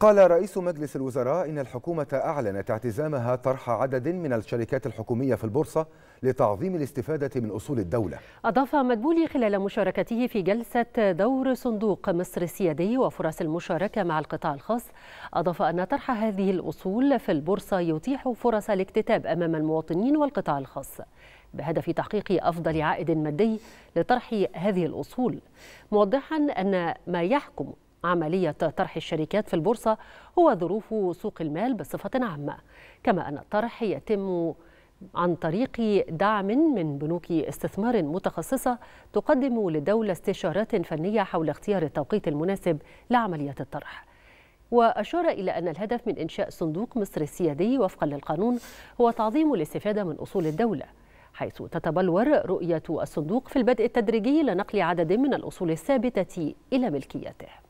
قال رئيس مجلس الوزراء إن الحكومة أعلنت اعتزامها طرح عدد من الشركات الحكومية في البورصة لتعظيم الاستفادة من أصول الدولة أضاف مدبولي خلال مشاركته في جلسة دور صندوق مصر السيادي وفرص المشاركة مع القطاع الخاص أضاف أن طرح هذه الأصول في البورصة يتيح فرص الاكتتاب أمام المواطنين والقطاع الخاص بهدف تحقيق أفضل عائد مادي لطرح هذه الأصول موضحا أن ما يحكم عملية طرح الشركات في البورصة هو ظروف سوق المال بصفة عامة كما أن الطرح يتم عن طريق دعم من بنوك استثمار متخصصة تقدم للدولة استشارات فنية حول اختيار التوقيت المناسب لعملية الطرح وأشار إلى أن الهدف من إنشاء صندوق مصر السيادي وفقا للقانون هو تعظيم الاستفادة من أصول الدولة حيث تتبلور رؤية الصندوق في البدء التدريجي لنقل عدد من الأصول الثابتة إلى ملكيته